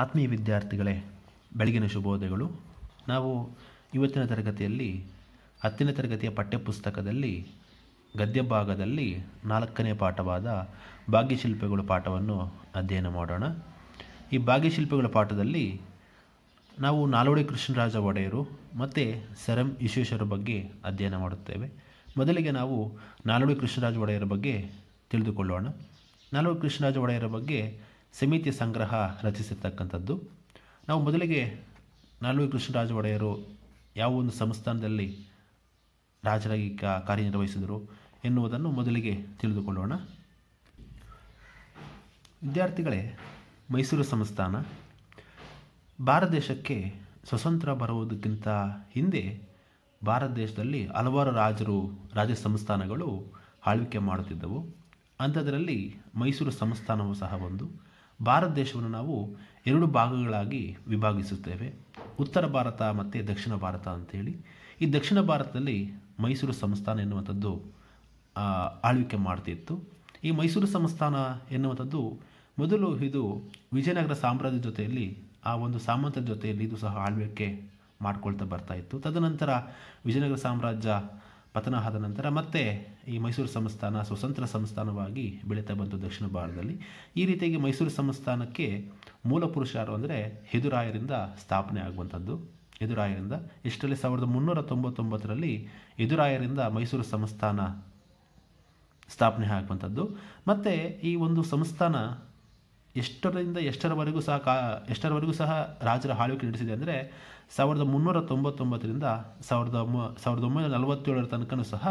ಆತ್ಮೀಯ ವಿದ್ಯಾರ್ಥಿಗಳೇ ಬೆಳಗಿನ ಶುಭೋದಯಗಳು ನಾವು ಇವತ್ತಿನ ತರಗತಿಯಲ್ಲಿ ಹತ್ತನೇ ತರಗತಿಯ ಪಠ್ಯಪುಸ್ತಕದಲ್ಲಿ ಗದ್ಯ ಭಾಗದಲ್ಲಿ ನಾಲ್ಕನೇ ಪಾಠವಾದ ಭಾಗ್ಯಶಿಲ್ಪಿಗಳು ಪಾಠವನ್ನು ಅಧ್ಯಯನ ಮಾಡೋಣ ಈ ಭಾಗ್ಯಶಿಲ್ಪಿಗಳ ಪಾಠದಲ್ಲಿ ನಾವು ನಾಲ್ವಡಿ ಕೃಷ್ಣರಾಜ ಒಡೆಯರು ಮತ್ತು ಸರಂ ವಿಶ್ವೇಶ್ವರ ಬಗ್ಗೆ ಅಧ್ಯಯನ ಮಾಡುತ್ತೇವೆ ಮೊದಲಿಗೆ ನಾವು ನಾಲ್ವಡಿ ಕೃಷ್ಣರಾಜ ಒಡೆಯರ ಬಗ್ಗೆ ತಿಳಿದುಕೊಳ್ಳೋಣ ನಾಲ್ವಡಿ ಕೃಷ್ಣರಾಜ ಒಡೆಯರ ಬಗ್ಗೆ ಸಮಿತಿ ಸಂಗ್ರಹ ರಚಿಸಿರ್ತಕ್ಕಂಥದ್ದು ನಾವು ಮೊದಲಿಗೆ ನಾಲ್ವಡಿ ಕೃಷ್ಣರಾಜ ಒಡೆಯರು ಯಾವ ಒಂದು ಸಂಸ್ಥಾನದಲ್ಲಿ ರಾಜರಾಗಿ ಕಾರ್ಯನಿರ್ವಹಿಸಿದರು ಎನ್ನುವುದನ್ನು ಮೊದಲಿಗೆ ತಿಳಿದುಕೊಳ್ಳೋಣ ವಿದ್ಯಾರ್ಥಿಗಳೇ ಮೈಸೂರು ಸಂಸ್ಥಾನ ಭಾರತ ದೇಶಕ್ಕೆ ಸ್ವತಂತ್ರ ಬರುವುದಕ್ಕಿಂತ ಹಿಂದೆ ಭಾರತ ದೇಶದಲ್ಲಿ ಹಲವಾರು ರಾಜರು ರಾಜ ಸಂಸ್ಥಾನಗಳು ಆಳ್ವಿಕೆ ಮಾಡುತ್ತಿದ್ದವು ಅಂಥದ್ರಲ್ಲಿ ಮೈಸೂರು ಸಂಸ್ಥಾನವು ಸಹ ಒಂದು ಭಾರತ ದೇಶವನ್ನು ನಾವು ಎರಡು ಭಾಗಗಳಾಗಿ ವಿಭಾಗಿಸುತ್ತೇವೆ ಉತ್ತರ ಭಾರತ ಮತ್ತು ದಕ್ಷಿಣ ಭಾರತ ಅಂಥೇಳಿ ಈ ದಕ್ಷಿಣ ಭಾರತದಲ್ಲಿ ಮೈಸೂರು ಸಂಸ್ಥಾನ ಎನ್ನುವಂಥದ್ದು ಆಳ್ವಿಕೆ ಮಾಡ್ತಿತ್ತು ಈ ಮೈಸೂರು ಸಂಸ್ಥಾನ ಎನ್ನುವಂಥದ್ದು ಮೊದಲು ಇದು ವಿಜಯನಗರ ಸಾಮ್ರಾಜ್ಯದ ಜೊತೆಯಲ್ಲಿ ಆ ಒಂದು ಸಾಮಂತರ ಜೊತೆಯಲ್ಲಿ ಇದು ಸಹ ಆಳ್ವಿಕೆ ಮಾಡ್ಕೊಳ್ತಾ ಬರ್ತಾಯಿತ್ತು ತದನಂತರ ವಿಜಯನಗರ ಸಾಮ್ರಾಜ್ಯ ಪತನ ಆದ ನಂತರ ಮತ್ತೆ ಈ ಮೈಸೂರು ಸಂಸ್ಥಾನ ಸ್ವತಂತ್ರ ಸಂಸ್ಥಾನವಾಗಿ ಬೆಳೀತಾ ಬಂತು ದಕ್ಷಿಣ ಭಾರತದಲ್ಲಿ ಈ ರೀತಿಯಾಗಿ ಮೈಸೂರು ಸಂಸ್ಥಾನಕ್ಕೆ ಮೂಲ ಪುರುಷ ಯಾರು ಅಂದರೆ ಎದುರಾಯರಿಂದ ಸ್ಥಾಪನೆ ಆಗುವಂಥದ್ದು ಎದುರಾಯರಿಂದ ಇಷ್ಟರಲ್ಲಿ ಸಾವಿರದ ಮುನ್ನೂರ ತೊಂಬತ್ತೊಂಬತ್ತರಲ್ಲಿ ಎದುರಾಯರಿಂದ ಮೈಸೂರು ಸಂಸ್ಥಾನ ಸ್ಥಾಪನೆ ಆಗುವಂಥದ್ದು ಮತ್ತು ಈ ಒಂದು ಸಂಸ್ಥಾನ ಎಷ್ಟರಿಂದ ಎಷ್ಟರವರೆಗೂ ಸಹ ಕಾ ಎಷ್ಟರವರೆಗೂ ಸಹ ರಾಜರ ಆಳ್ವಿಕೆ ನಡೆಸಿದೆ ಅಂದರೆ ಸಾವಿರದ ಮುನ್ನೂರ ತೊಂಬತ್ತೊಂಬತ್ತರಿಂದ ಸಾವಿರದ ಸಾವಿರದ ಒಂಬೈನೂರ ನಲವತ್ತೇಳರ ತನಕನೂ ಸಹ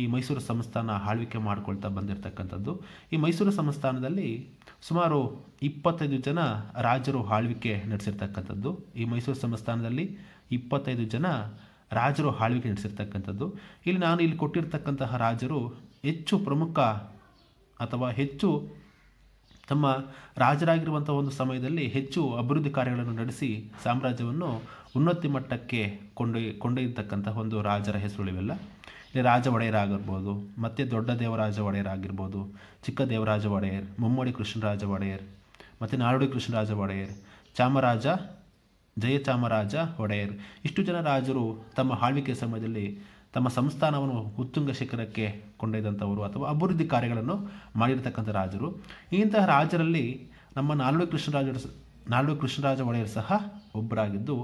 ಈ ಮೈಸೂರು ಸಂಸ್ಥಾನ ಆಳ್ವಿಕೆ ಮಾಡಿಕೊಳ್ತಾ ಬಂದಿರತಕ್ಕಂಥದ್ದು ಈ ಮೈಸೂರು ಸಂಸ್ಥಾನದಲ್ಲಿ ಸುಮಾರು ಇಪ್ಪತ್ತೈದು ಜನ ರಾಜರು ಆಳ್ವಿಕೆ ನಡೆಸಿರ್ತಕ್ಕಂಥದ್ದು ಈ ಮೈಸೂರು ಸಂಸ್ಥಾನದಲ್ಲಿ ಇಪ್ಪತ್ತೈದು ಜನ ರಾಜರು ಆಳ್ವಿಕೆ ನಡೆಸಿರ್ತಕ್ಕಂಥದ್ದು ಇಲ್ಲಿ ನಾನು ಇಲ್ಲಿ ಕೊಟ್ಟಿರ್ತಕ್ಕಂತಹ ರಾಜರು ಹೆಚ್ಚು ಪ್ರಮುಖ ಅಥವಾ ಹೆಚ್ಚು ತಮ್ಮ ರಾಜರಾಗಿರುವಂಥ ಒಂದು ಸಮಯದಲ್ಲಿ ಹೆಚ್ಚು ಅಭಿವೃದ್ಧಿ ಕಾರ್ಯಗಳನ್ನು ನಡೆಸಿ ಸಾಮ್ರಾಜ್ಯವನ್ನು ಉನ್ನತಿ ಮಟ್ಟಕ್ಕೆ ಕೊಂಡೊಯ್ ಕೊಂಡೊಯ್ಯತಕ್ಕಂಥ ಒಂದು ರಾಜರ ಹೆಸರುಗಳಿವೆಲ್ಲ ಇಲ್ಲಿ ರಾಜ ಒಡೆಯರಾಗಿರ್ಬೋದು ಮತ್ತು ದೊಡ್ಡ ದೇವರಾಜ ಒಡೆಯರಾಗಿರ್ಬೋದು ಚಿಕ್ಕ ದೇವರಾಜ ಒಡೆಯರ್ ಮುಮ್ಮಡಿ ಕೃಷ್ಣರಾಜ ಒಡೆಯರ್ ಮತ್ತು ನಾರುಡಿ ಕೃಷ್ಣರಾಜ ಒಡೆಯರ್ ಚಾಮರಾಜ ಜಯಚಾಮರಾಜ ಒಡೆಯರ್ ಇಷ್ಟು ಜನ ರಾಜರು ತಮ್ಮ ಆಳ್ವಿಕೆ ಸಮಯದಲ್ಲಿ ತಮ್ಮ ಸಂಸ್ಥಾನವನ್ನು ಉತ್ತುಂಗ ಶಿಖರಕ್ಕೆ ಕೊಂಡೊಯ್ದಂಥವರು ಅಥವಾ ಅಭಿವೃದ್ಧಿ ಕಾರ್ಯಗಳನ್ನು ಮಾಡಿರತಕ್ಕಂಥ ರಾಜರು ಇಂತಹ ರಾಜರಲ್ಲಿ ನಮ್ಮ ನಾಲ್ವೇ ಕೃಷ್ಣರಾಜರು ನಾಲ್ವೇ ಕೃಷ್ಣರಾಜ ಒಡೆಯರು ಸಹ ಒಬ್ಬರಾಗಿದ್ದು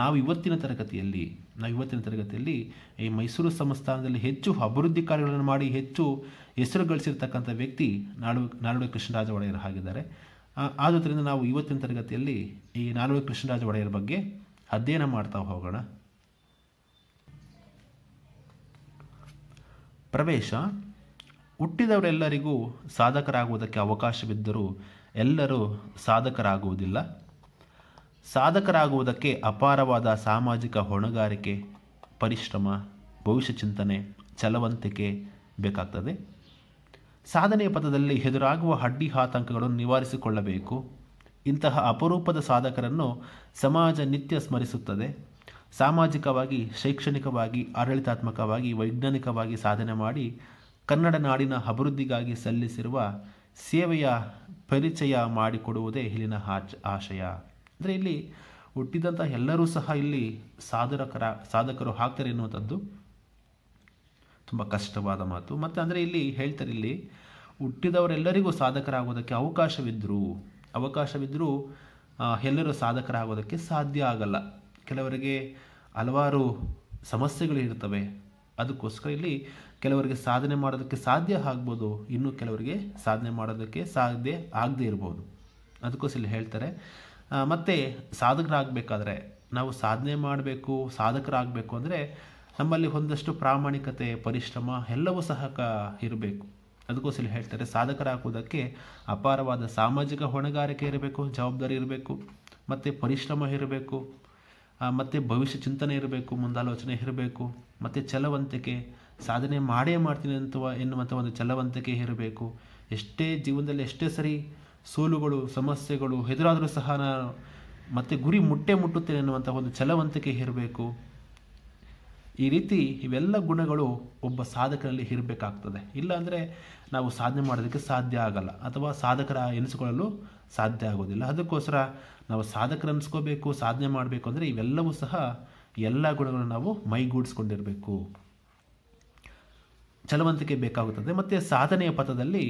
ನಾವು ಇವತ್ತಿನ ತರಗತಿಯಲ್ಲಿ ನಾವು ಇವತ್ತಿನ ತರಗತಿಯಲ್ಲಿ ಈ ಮೈಸೂರು ಸಂಸ್ಥಾನದಲ್ಲಿ ಹೆಚ್ಚು ಅಭಿವೃದ್ಧಿ ಕಾರ್ಯಗಳನ್ನು ಮಾಡಿ ಹೆಚ್ಚು ಹೆಸರು ಗಳಿಸಿರ್ತಕ್ಕಂಥ ವ್ಯಕ್ತಿ ನಾಲ್ವ ನಾಲ್ವಡಿ ಕೃಷ್ಣರಾಜ ಒಡೆಯರು ಆಗಿದ್ದಾರೆ ಆದುದರಿಂದ ನಾವು ಇವತ್ತಿನ ತರಗತಿಯಲ್ಲಿ ಈ ನಾಲ್ವಡಿ ಕೃಷ್ಣರಾಜ ಒಡೆಯರ ಬಗ್ಗೆ ಅಧ್ಯಯನ ಮಾಡ್ತಾ ಹೋಗೋಣ ಪ್ರವೇಶ ಹುಟ್ಟಿದವರೆಲ್ಲರಿಗೂ ಸಾಧಕರಾಗುವುದಕ್ಕೆ ಅವಕಾಶವಿದ್ದರೂ ಎಲ್ಲರೂ ಸಾಧಕರಾಗುವುದಿಲ್ಲ ಸಾಧಕರಾಗುವುದಕ್ಕೆ ಅಪಾರವಾದ ಸಾಮಾಜಿಕ ಹೊಣೆಗಾರಿಕೆ ಪರಿಶ್ರಮ ಭವಿಷ್ಯ ಚಿಂತನೆ ಚಲವಂತಿಕೆ ಬೇಕಾಗ್ತದೆ ಸಾಧನೆಯ ಪಥದಲ್ಲಿ ಎದುರಾಗುವ ಅಡ್ಡಿ ಆತಂಕಗಳನ್ನು ನಿವಾರಿಸಿಕೊಳ್ಳಬೇಕು ಇಂತಹ ಅಪರೂಪದ ಸಾಧಕರನ್ನು ಸಮಾಜ ನಿತ್ಯ ಸ್ಮರಿಸುತ್ತದೆ ಸಾಮಾಜಿಕವಾಗಿ ಶೈಕ್ಷಣಿಕವಾಗಿ ಆಡಳಿತಾತ್ಮಕವಾಗಿ ವೈಜ್ಞಾನಿಕವಾಗಿ ಸಾಧನೆ ಮಾಡಿ ಕನ್ನಡ ನಾಡಿನ ಅಭಿವೃದ್ಧಿಗಾಗಿ ಸಲ್ಲಿಸಿರುವ ಸೇವೆಯ ಪರಿಚಯ ಮಾಡಿಕೊಡುವುದೇ ಇಲ್ಲಿನ ಆಚ ಆಶಯ ಅಂದರೆ ಇಲ್ಲಿ ಹುಟ್ಟಿದಂಥ ಎಲ್ಲರೂ ಸಹ ಇಲ್ಲಿ ಸಾಧಕರ ಸಾಧಕರು ಹಾಕ್ತಾರೆ ಎನ್ನುವಂಥದ್ದು ತುಂಬ ಕಷ್ಟವಾದ ಮಾತು ಮತ್ತು ಅಂದರೆ ಇಲ್ಲಿ ಹೇಳ್ತಾರೆ ಇಲ್ಲಿ ಹುಟ್ಟಿದವರೆಲ್ಲರಿಗೂ ಸಾಧಕರಾಗೋದಕ್ಕೆ ಅವಕಾಶವಿದ್ದರೂ ಅವಕಾಶವಿದ್ದರೂ ಎಲ್ಲರೂ ಸಾಧಕರಾಗೋದಕ್ಕೆ ಸಾಧ್ಯ ಆಗಲ್ಲ ಕೆಲವರಿಗೆ ಹಲವಾರು ಸಮಸ್ಯೆಗಳು ಇರ್ತವೆ ಅದಕ್ಕೋಸ್ಕರ ಇಲ್ಲಿ ಕೆಲವರಿಗೆ ಸಾಧನೆ ಮಾಡೋದಕ್ಕೆ ಸಾಧ್ಯ ಆಗ್ಬೋದು ಇನ್ನು ಕೆಲವರಿಗೆ ಸಾಧನೆ ಮಾಡೋದಕ್ಕೆ ಸಾಧ್ಯ ಆಗದೇ ಇರ್ಬೋದು ಅದಕ್ಕೋಸ್ಕರ ಇಲ್ಲಿ ಹೇಳ್ತಾರೆ ಮತ್ತು ಸಾಧಕರಾಗಬೇಕಾದ್ರೆ ನಾವು ಸಾಧನೆ ಮಾಡಬೇಕು ಸಾಧಕರಾಗಬೇಕು ಅಂದರೆ ನಮ್ಮಲ್ಲಿ ಒಂದಷ್ಟು ಪ್ರಾಮಾಣಿಕತೆ ಪರಿಶ್ರಮ ಎಲ್ಲವೂ ಸಹ ಕ ಇರಬೇಕು ಅದಕ್ಕೋಸ್ಕರ ಹೇಳ್ತಾರೆ ಸಾಧಕರಾಗುವುದಕ್ಕೆ ಅಪಾರವಾದ ಸಾಮಾಜಿಕ ಹೊಣೆಗಾರಿಕೆ ಇರಬೇಕು ಜವಾಬ್ದಾರಿ ಇರಬೇಕು ಮತ್ತು ಪರಿಶ್ರಮ ಇರಬೇಕು ಮತ್ತು ಭವಿಷ್ಯ ಚಿಂತನೆ ಇರಬೇಕು ಮುಂದಾಲೋಚನೆ ಇರಬೇಕು ಮತ್ತು ಛಲವಂತಿಕೆ ಸಾಧನೆ ಮಾಡೇ ಮಾಡ್ತೀನಿ ಅಂತ ಎನ್ನುವಂಥ ಒಂದು ಛಲವಂತಿಕೆ ಇರಬೇಕು ಎಷ್ಟೇ ಜೀವನದಲ್ಲಿ ಎಷ್ಟೇ ಸರಿ ಸೋಲುಗಳು ಸಮಸ್ಯೆಗಳು ಎದುರಾದರೂ ಸಹ ನಾನು ಮತ್ತು ಗುರಿ ಮುಟ್ಟೆ ಮುಟ್ಟುತ್ತೇನೆ ಎನ್ನುವಂಥ ಒಂದು ಛಲವಂತಿಕೆ ಇರಬೇಕು ಈ ರೀತಿ ಇವೆಲ್ಲ ಗುಣಗಳು ಒಬ್ಬ ಸಾಧಕರಲ್ಲಿ ಇರಬೇಕಾಗ್ತದೆ ಇಲ್ಲಾಂದರೆ ನಾವು ಸಾಧನೆ ಮಾಡೋದಕ್ಕೆ ಸಾಧ್ಯ ಆಗಲ್ಲ ಅಥವಾ ಸಾಧಕರ ಎನಿಸಿಕೊಳ್ಳಲು ಸಾಧ್ಯ ಆಗೋದಿಲ್ಲ ಅದಕ್ಕೋಸ್ಕರ ನಾವು ಸಾಧಕರ ಅನಿಸ್ಕೋಬೇಕು ಸಾಧನೆ ಮಾಡಬೇಕು ಅಂದರೆ ಇವೆಲ್ಲವೂ ಸಹ ಎಲ್ಲ ಗುಣಗಳನ್ನು ನಾವು ಮೈಗೂಡಿಸ್ಕೊಂಡಿರಬೇಕು ಚಲವಂತಿಕೆ ಬೇಕಾಗುತ್ತದೆ ಮತ್ತು ಸಾಧನೆಯ ಪಥದಲ್ಲಿ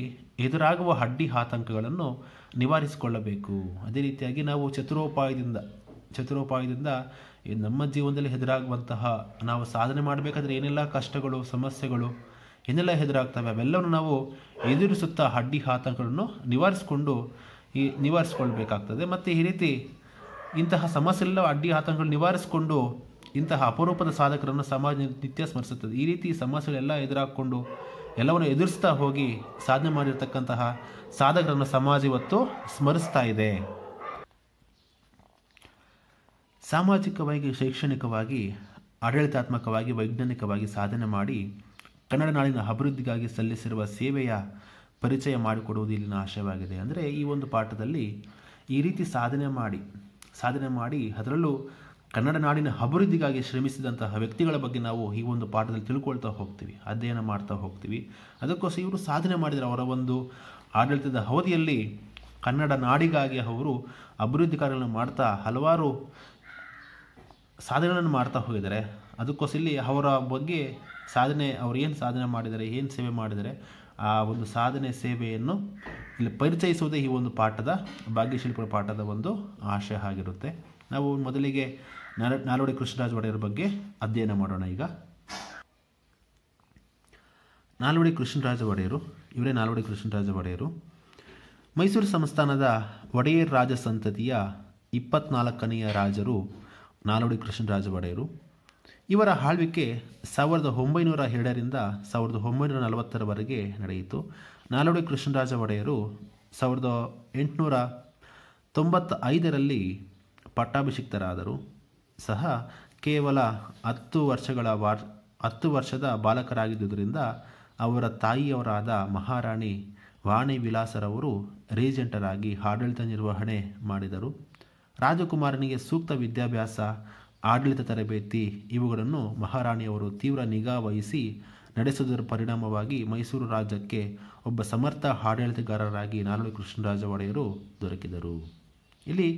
ಎದುರಾಗುವ ಅಡ್ಡಿ ಆತಂಕಗಳನ್ನು ನಿವಾರಿಸಿಕೊಳ್ಳಬೇಕು ಅದೇ ರೀತಿಯಾಗಿ ನಾವು ಚತುರೋಪಾಯದಿಂದ ಚತುರೋಪಾಯದಿಂದ ಈ ನಮ್ಮ ಜೀವನದಲ್ಲಿ ಹೆದರಾಗುವಂತಹ ನಾವು ಸಾಧನೆ ಮಾಡಬೇಕಾದ್ರೆ ಏನೆಲ್ಲ ಕಷ್ಟಗಳು ಸಮಸ್ಯೆಗಳು ಏನೆಲ್ಲ ಹೆದರಾಗ್ತವೆ ಅವೆಲ್ಲವನ್ನು ನಾವು ಎದುರಿಸುತ್ತಾ ಅಡ್ಡಿ ಆತಂಕಗಳನ್ನು ನಿವಾರಿಸಿಕೊಂಡು ಈ ನಿವಾರಿಸ್ಕೊಳ್ಬೇಕಾಗ್ತದೆ ಮತ್ತು ಈ ರೀತಿ ಇಂತಹ ಸಮಸ್ಯೆಲ್ಲ ಅಡ್ಡಿ ಆತಂಕಗಳು ನಿವಾರಿಸಿಕೊಂಡು ಇಂತಹ ಅಪರೂಪದ ಸಾಧಕರನ್ನು ಸಮಾಜ ನಿತ್ಯ ಸ್ಮರಿಸುತ್ತದೆ ಈ ರೀತಿ ಸಮಸ್ಯೆಗಳೆಲ್ಲ ಎದುರಾಕ್ಕೊಂಡು ಎಲ್ಲವನ್ನು ಎದುರಿಸ್ತಾ ಹೋಗಿ ಸಾಧನೆ ಮಾಡಿರ್ತಕ್ಕಂತಹ ಸಾಧಕರನ್ನು ಸಮಾಜ ಇವತ್ತು ಸ್ಮರಿಸ್ತಾ ಇದೆ ಸಾಮಾಜಿಕವಾಗಿ ಶೈಕ್ಷಣಿಕವಾಗಿ ಆಡಳಿತಾತ್ಮಕವಾಗಿ ವೈಜ್ಞಾನಿಕವಾಗಿ ಸಾಧನೆ ಮಾಡಿ ಕನ್ನಡ ನಾಡಿನ ಅಭಿವೃದ್ಧಿಗಾಗಿ ಸಲ್ಲಿಸಿರುವ ಸೇವೆಯ ಪರಿಚಯ ಮಾಡಿಕೊಡುವುದು ಇಲ್ಲಿನ ಆಶಯವಾಗಿದೆ ಅಂದರೆ ಈ ಒಂದು ಪಾಠದಲ್ಲಿ ಈ ರೀತಿ ಸಾಧನೆ ಮಾಡಿ ಸಾಧನೆ ಮಾಡಿ ಅದರಲ್ಲೂ ಕನ್ನಡ ನಾಡಿನ ಅಭಿವೃದ್ಧಿಗಾಗಿ ಶ್ರಮಿಸಿದಂತಹ ವ್ಯಕ್ತಿಗಳ ಬಗ್ಗೆ ನಾವು ಈ ಒಂದು ಪಾಠದಲ್ಲಿ ತಿಳ್ಕೊಳ್ತಾ ಹೋಗ್ತೀವಿ ಅಧ್ಯಯನ ಮಾಡ್ತಾ ಹೋಗ್ತೀವಿ ಅದಕ್ಕೋಸ್ಕರ ಇವರು ಸಾಧನೆ ಮಾಡಿದರೆ ಅವರ ಒಂದು ಆಡಳಿತದ ಅವಧಿಯಲ್ಲಿ ಕನ್ನಡ ನಾಡಿಗಾಗಿ ಅವರು ಅಭಿವೃದ್ಧಿ ಕಾರ್ಯಗಳನ್ನು ಮಾಡ್ತಾ ಹಲವಾರು ಸಾಧನೆಗಳನ್ನು ಮಾಡ್ತಾ ಹೋಗಿದ್ದಾರೆ ಅದಕ್ಕೋಸ್ಕರ ಅವರ ಬಗ್ಗೆ ಸಾಧನೆ ಅವರು ಏನು ಸಾಧನೆ ಮಾಡಿದ್ದಾರೆ ಏನು ಸೇವೆ ಮಾಡಿದರೆ ಆ ಒಂದು ಸಾಧನೆ ಸೇವೆಯನ್ನು ಇಲ್ಲಿ ಪರಿಚಯಿಸುವುದೇ ಈ ಒಂದು ಪಾಠದ ಭಾಗ್ಯಶಿಲ್ಪಿ ಪಾಠದ ಒಂದು ಆಶಯ ಆಗಿರುತ್ತೆ ನಾವು ಮೊದಲಿಗೆ ನಾಲ್ ನಾಲ್ವಡಿ ಕೃಷ್ಣರಾಜ ಒಡೆಯರ ಬಗ್ಗೆ ಅಧ್ಯಯನ ಮಾಡೋಣ ಈಗ ನಾಲ್ವಡಿ ಕೃಷ್ಣರಾಜ ಒಡೆಯರು ಇವರೇ ನಾಲ್ವಡಿ ಕೃಷ್ಣರಾಜ ಒಡೆಯರು ಮೈಸೂರು ಸಂಸ್ಥಾನದ ಒಡೆಯರ್ ರಾಜ ಸಂತತಿಯ ಇಪ್ಪತ್ನಾಲ್ಕನೆಯ ರಾಜರು ನಾಲ್ವಡಿ ಕೃಷ್ಣರಾಜ ಒಡೆಯರು ಇವರ ಆಳ್ವಿಕೆ ಸಾವಿರದ ಒಂಬೈನೂರ ಎರಡರಿಂದ ಸಾವಿರದ ಒಂಬೈನೂರ ನಲವತ್ತರವರೆಗೆ ನಡೆಯಿತು ನಾಲ್ವಡಿ ಕೃಷ್ಣರಾಜ ಒಡೆಯರು ಸಾವಿರದ ಎಂಟುನೂರ ತೊಂಬತ್ತ ಐದರಲ್ಲಿ ಪಟ್ಟಾಭಿಷಿಕ್ತರಾದರು ಸಹ ಕೇವಲ ಹತ್ತು ವರ್ಷಗಳ ವಾರ್ ಹತ್ತು ವರ್ಷದ ಬಾಲಕರಾಗಿದ್ದುದರಿಂದ ಅವರ ತಾಯಿಯವರಾದ ಮಹಾರಾಣಿ ವಾಣಿ ವಿಲಾಸರವರು ರೀಜೆಂಟರಾಗಿ ಆಡಳಿತ ನಿರ್ವಹಣೆ ಮಾಡಿದರು ರಾಜಕುಮಾರನಿಗೆ ಸೂಕ್ತ ವಿದ್ಯಾಭ್ಯಾಸ ಆಡಳಿತ ತರಬೇತಿ ಇವುಗಳನ್ನು ಮಹಾರಾಣಿಯವರು ತೀವ್ರ ನಿಗಾ ವಹಿಸಿ ನಡೆಸುವುದರ ಪರಿಣಾಮವಾಗಿ ಮೈಸೂರು ರಾಜ್ಯಕ್ಕೆ ಒಬ್ಬ ಸಮರ್ಥ ಆಡಳಿತಗಾರರಾಗಿ ನಾಲ್ವಡಿ ಕೃಷ್ಣರಾಜ ಒಡೆಯರು ದೊರಕಿದರು ಇಲ್ಲಿ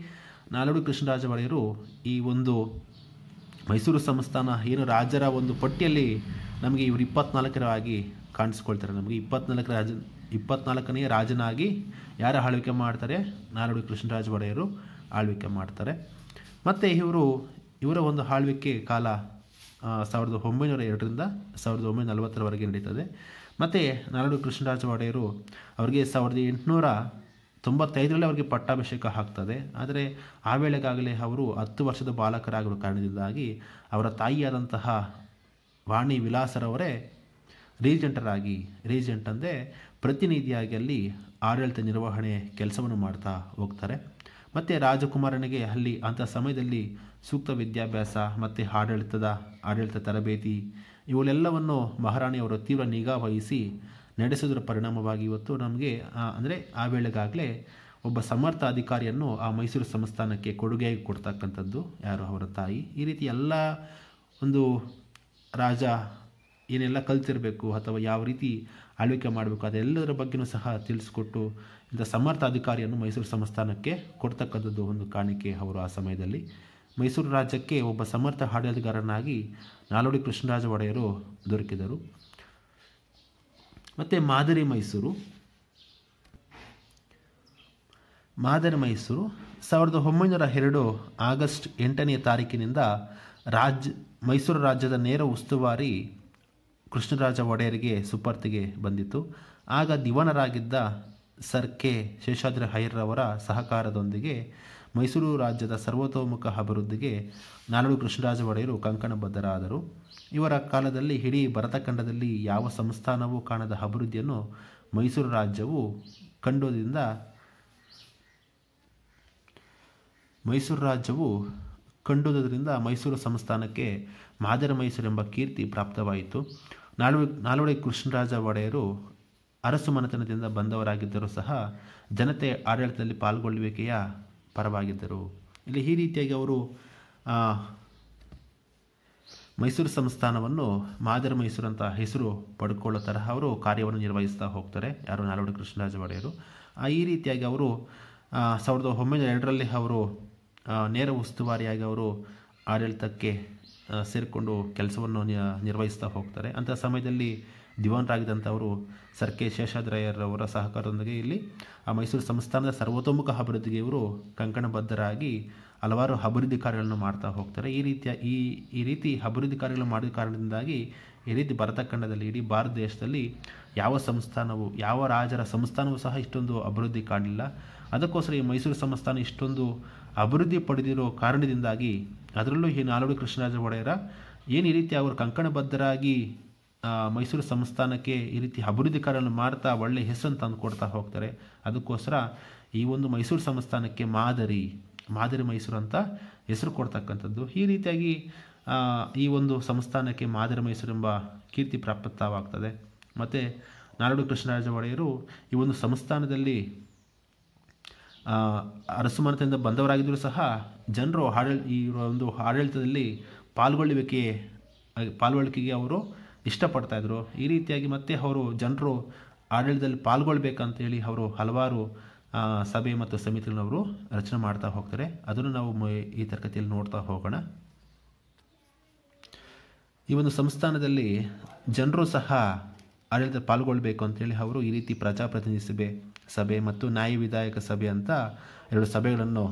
ನಾಲ್ವಡಿ ಕೃಷ್ಣರಾಜ ಒಡೆಯರು ಈ ಒಂದು ಮೈಸೂರು ಸಂಸ್ಥಾನ ಏನು ರಾಜರ ಒಂದು ಪಟ್ಟಿಯಲ್ಲಿ ನಮಗೆ ಇವರು ಇಪ್ಪತ್ನಾಲ್ಕರಾಗಿ ಕಾಣಿಸ್ಕೊಳ್ತಾರೆ ನಮಗೆ ಇಪ್ಪತ್ನಾಲ್ಕರ ರಾಜ ಇಪ್ಪತ್ನಾಲ್ಕನೇ ರಾಜನಾಗಿ ಯಾರು ಆಳ್ವಿಕೆ ಮಾಡ್ತಾರೆ ನಾಲ್ವಡಿ ಕೃಷ್ಣರಾಜ ಒಡೆಯರು ಆಳ್ವಿಕೆ ಮಾಡ್ತಾರೆ ಮತ್ತು ಇವರು ಇವರ ಒಂದು ಆಳ್ವಿಕೆ ಕಾಲ ಸಾವಿರದ ಒಂಬೈನೂರ ಎರಡರಿಂದ ಸಾವಿರದ ಒಂಬೈನೂರ ನಲವತ್ತರವರೆಗೆ ನಡೀತದೆ ಮತ್ತು ನಾರಾಯಣ ಕೃಷ್ಣರಾಜ ಒಡೆಯರು ಅವರಿಗೆ ಸಾವಿರದ ಎಂಟುನೂರ ತೊಂಬತ್ತೈದರಲ್ಲಿ ಅವರಿಗೆ ಪಟ್ಟಾಭಿಷೇಕ ಆಗ್ತದೆ ಆದರೆ ಆ ವೇಳೆಗಾಗಲೇ ಅವರು ಹತ್ತು ವರ್ಷದ ಬಾಲಕರಾಗಿರೋ ಕಾರಣದಿಂದಾಗಿ ಅವರ ತಾಯಿಯಾದಂತಹ ವಾಣಿ ವಿಲಾಸರವರೇ ರೀಜೆಂಟರಾಗಿ ರೀಜೆಂಟ್ ಅಂದರೆ ಪ್ರತಿನಿಧಿಯಾಗಿ ಅಲ್ಲಿ ಆಡಳಿತ ನಿರ್ವಹಣೆ ಕೆಲಸವನ್ನು ಮಾಡ್ತಾ ಹೋಗ್ತಾರೆ ಮತ್ತು ರಾಜಕುಮಾರನಿಗೆ ಅಲ್ಲಿ ಅಂಥ ಸಮಯದಲ್ಲಿ ಸೂಕ್ತ ವಿದ್ಯಾಭ್ಯಾಸ ಮತ್ತು ಆಡಳಿತದ ಆಡಳಿತ ತರಬೇತಿ ಇವುಗಳೆಲ್ಲವನ್ನು ಮಹಾರಾಣಿಯವರು ತೀವ್ರ ನಿಗಾ ವಹಿಸಿ ನಡೆಸಿದ್ರ ಪರಿಣಾಮವಾಗಿ ಇವತ್ತು ನಮಗೆ ಅಂದರೆ ಆ ವೇಳೆಗಾಗಲೇ ಒಬ್ಬ ಸಮರ್ಥ ಅಧಿಕಾರಿಯನ್ನು ಆ ಮೈಸೂರು ಸಂಸ್ಥಾನಕ್ಕೆ ಕೊಡುಗೆಯಾಗಿ ಕೊಡ್ತಕ್ಕಂಥದ್ದು ಯಾರು ಅವರ ತಾಯಿ ಈ ರೀತಿ ಎಲ್ಲ ಒಂದು ರಾಜ ಏನೆಲ್ಲ ಕಲ್ತಿರಬೇಕು ಅಥವಾ ಯಾವ ರೀತಿ ಆಳ್ವಿಕೆ ಮಾಡಬೇಕು ಅದೆಲ್ಲದರ ಬಗ್ಗೆಯೂ ಸಹ ತಿಳಿಸ್ಕೊಟ್ಟು ಇಂಥ ಸಮರ್ಥ ಅಧಿಕಾರಿಯನ್ನು ಮೈಸೂರು ಸಂಸ್ಥಾನಕ್ಕೆ ಕೊಡ್ತಕ್ಕಂಥದ್ದು ಒಂದು ಕಾಣಿಕೆ ಅವರು ಆ ಸಮಯದಲ್ಲಿ ಮೈಸೂರು ರಾಜ್ಯಕ್ಕೆ ಒಬ್ಬ ಸಮರ್ಥ ಆಡಳಿತಗಾರನಾಗಿ ನಾಲ್ವಡಿ ಕೃಷ್ಣರಾಜ ಒಡೆಯರು ದೊರಕಿದರು ಮತ್ತು ಮಾದರಿ ಮೈಸೂರು ಮಾದರಿ ಮೈಸೂರು ಸಾವಿರದ ಒಂಬೈನೂರ ಎರಡು ಆಗಸ್ಟ್ ಎಂಟನೆಯ ತಾರೀಕಿನಿಂದ ರಾಜ್ ಮೈಸೂರು ರಾಜ್ಯದ ನೇರ ಉಸ್ತುವಾರಿ ಕೃಷ್ಣರಾಜ ಒಡೆಯರಿಗೆ ಸುಪರ್ತಿಗೆ ಬಂದಿತು ಆಗ ದಿವಾನರಾಗಿದ್ದ ಸರ್ ಕೆ ಶೇಷಾದ್ರಿ ಹೈರ್ರವರ ಸಹಕಾರದೊಂದಿಗೆ ಮೈಸೂರು ರಾಜ್ಯದ ಸರ್ವತೋಮುಖ ಅಭಿವೃದ್ಧಿಗೆ ನಾಲ್ವರು ಕೃಷ್ಣರಾಜ ಒಡೆಯರು ಕಂಕಣಬದ್ಧರಾದರು ಇವರ ಕಾಲದಲ್ಲಿ ಇಡೀ ಭರತಖಂಡದಲ್ಲಿ ಯಾವ ಸಂಸ್ಥಾನವೂ ಕಾಣದ ಅಭಿವೃದ್ಧಿಯನ್ನು ಮೈಸೂರು ರಾಜ್ಯವು ಕಂಡೋದ್ರಿಂದ ಮೈಸೂರು ರಾಜ್ಯವು ಕಂಡುದರಿಂದ ಮೈಸೂರು ಸಂಸ್ಥಾನಕ್ಕೆ ಮಾದರ ಮೈಸೂರು ಎಂಬ ಕೀರ್ತಿ ಪ್ರಾಪ್ತವಾಯಿತು ನಾಲ್ವ ನಾಲ್ವಡಿ ಕೃಷ್ಣರಾಜ ಒಡೆಯರು ಅರಸು ಮನೆತನದಿಂದ ಬಂದವರಾಗಿದ್ದರೂ ಸಹ ಜನತೆ ಆಡಳಿತದಲ್ಲಿ ಪಾಲ್ಗೊಳ್ಳುವಿಕೆಯ ಪರವಾಗಿದ್ದರು ಇಲ್ಲಿ ಈ ರೀತಿಯಾಗಿ ಅವರು ಮೈಸೂರು ಸಂಸ್ಥಾನವನ್ನು ಮಾದರ ಮೈಸೂರು ಅಂತ ಹೆಸರು ಪಡ್ಕೊಳ್ಳೋ ತರಹ ಅವರು ಕಾರ್ಯವನ್ನು ನಿರ್ವಹಿಸ್ತಾ ಹೋಗ್ತಾರೆ ಯಾರು ನಾಲ್ವಡಿ ಕೃಷ್ಣರಾಜ ಒಡೆಯರು ಈ ರೀತಿಯಾಗಿ ಅವರು ಸಾವಿರದ ಒಂಬೈನೂರ ಎರಡರಲ್ಲಿ ಅವರು ನೇರ ಉಸ್ತುವಾರಿಯಾಗಿ ಅವರು ಆಡಳಿತಕ್ಕೆ ಸೇರಿಕೊಂಡು ಕೆಲಸವನ್ನು ನಿರ್ವಹಿಸ್ತಾ ಹೋಗ್ತಾರೆ ಅಂಥ ಸಮಯದಲ್ಲಿ ದಿವಾನರಾಗಿದ್ದಂಥವರು ಸರ್ ಕೆ ಶೇಷಾದ್ರಯ್ಯರವರ ಸಹಕಾರದೊಂದಿಗೆ ಇಲ್ಲಿ ಆ ಮೈಸೂರು ಸಂಸ್ಥಾನದ ಸರ್ವತೋಮುಖ ಅಭಿವೃದ್ಧಿಗೆ ಇವರು ಕಂಕಣಬದ್ಧರಾಗಿ ಹಲವಾರು ಅಭಿವೃದ್ಧಿ ಕಾರ್ಯಗಳನ್ನು ಮಾಡ್ತಾ ಹೋಗ್ತಾರೆ ಈ ರೀತಿಯ ಈ ಈ ರೀತಿ ಅಭಿವೃದ್ಧಿ ಕಾರ್ಯಗಳನ್ನು ಮಾಡಿದ ಕಾರಣದಿಂದಾಗಿ ಈ ರೀತಿ ಭಾರತ ಇಡೀ ಭಾರತ ದೇಶದಲ್ಲಿ ಯಾವ ಸಂಸ್ಥಾನವು ಯಾವ ರಾಜರ ಸಂಸ್ಥಾನವೂ ಸಹ ಇಷ್ಟೊಂದು ಅಭಿವೃದ್ಧಿ ಕಾಣಲಿಲ್ಲ ಅದಕ್ಕೋಸ್ಕರ ಈ ಮೈಸೂರು ಸಂಸ್ಥಾನ ಇಷ್ಟೊಂದು ಅಭಿವೃದ್ಧಿ ಪಡೆದಿರೋ ಕಾರಣದಿಂದಾಗಿ ಅದರಲ್ಲೂ ಈ ನಾಲ್ವಡಿ ಕೃಷ್ಣರಾಜ ಒಡೆಯರ ಏನು ಈ ರೀತಿ ಅವರು ಕಂಕಣಬದ್ಧರಾಗಿ ಮೈಸೂರು ಸಂಸ್ಥಾನಕ್ಕೆ ಈ ರೀತಿ ಅಭಿವೃದ್ಧಿ ಕಾರ್ಯಗಳನ್ನು ಮಾಡ್ತಾ ಒಳ್ಳೆ ಹೆಸರನ್ನು ತಂದು ಕೊಡ್ತಾ ಹೋಗ್ತಾರೆ ಅದಕ್ಕೋಸ್ಕರ ಈ ಒಂದು ಮೈಸೂರು ಸಂಸ್ಥಾನಕ್ಕೆ ಮಾದರಿ ಮಾದರಿ ಮೈಸೂರು ಅಂತ ಹೆಸರು ಕೊಡ್ತಕ್ಕಂಥದ್ದು ಈ ರೀತಿಯಾಗಿ ಈ ಒಂದು ಸಂಸ್ಥಾನಕ್ಕೆ ಮಾದರಿ ಮೈಸೂರು ಎಂಬ ಕೀರ್ತಿ ಪ್ರಾಪ್ತವಾಗ್ತದೆ ಮತ್ತು ನಾಲ್ವಡಿ ಕೃಷ್ಣರಾಜ ಒಡೆಯರು ಈ ಒಂದು ಸಂಸ್ಥಾನದಲ್ಲಿ ಅರಸುಮಾನತೆಯಿಂದ ಬಂದವರಾಗಿದ್ದರೂ ಸಹ ಜನರು ಆಡಳಿ ಈ ಒಂದು ಆಡಳಿತದಲ್ಲಿ ಪಾಲ್ಗೊಳ್ಳಬೇಕೆ ಪಾಲ್ಗೊಳ್ಳಿಕೆಗೆ ಅವರು ಇಷ್ಟಪಡ್ತಾಯಿದ್ರು ಈ ರೀತಿಯಾಗಿ ಮತ್ತೆ ಅವರು ಜನರು ಆಡಳಿತದಲ್ಲಿ ಹೇಳಿ ಅವರು ಹಲವಾರು ಸಭೆ ಮತ್ತು ಸಮಿತಿಗಳನ್ನು ಅವರು ರಚನೆ ಮಾಡ್ತಾ ಹೋಗ್ತಾರೆ ಅದನ್ನು ನಾವು ಈ ತರಗತಿಯಲ್ಲಿ ನೋಡ್ತಾ ಹೋಗೋಣ ಈ ಒಂದು ಸಂಸ್ಥಾನದಲ್ಲಿ ಜನರು ಸಹ ಆಡಳಿತ ಪಾಲ್ಗೊಳ್ಬೇಕು ಅಂತೇಳಿ ಅವರು ಈ ರೀತಿ ಪ್ರಜಾಪ್ರತಿನಿಧಿ ಸಭೆ ಸಭೆ ಮತ್ತು ನ್ಯಾಯ ವಿಧಾಯಕ ಸಭೆ ಅಂತ ಎರಡು ಸಭೆಗಳನ್ನು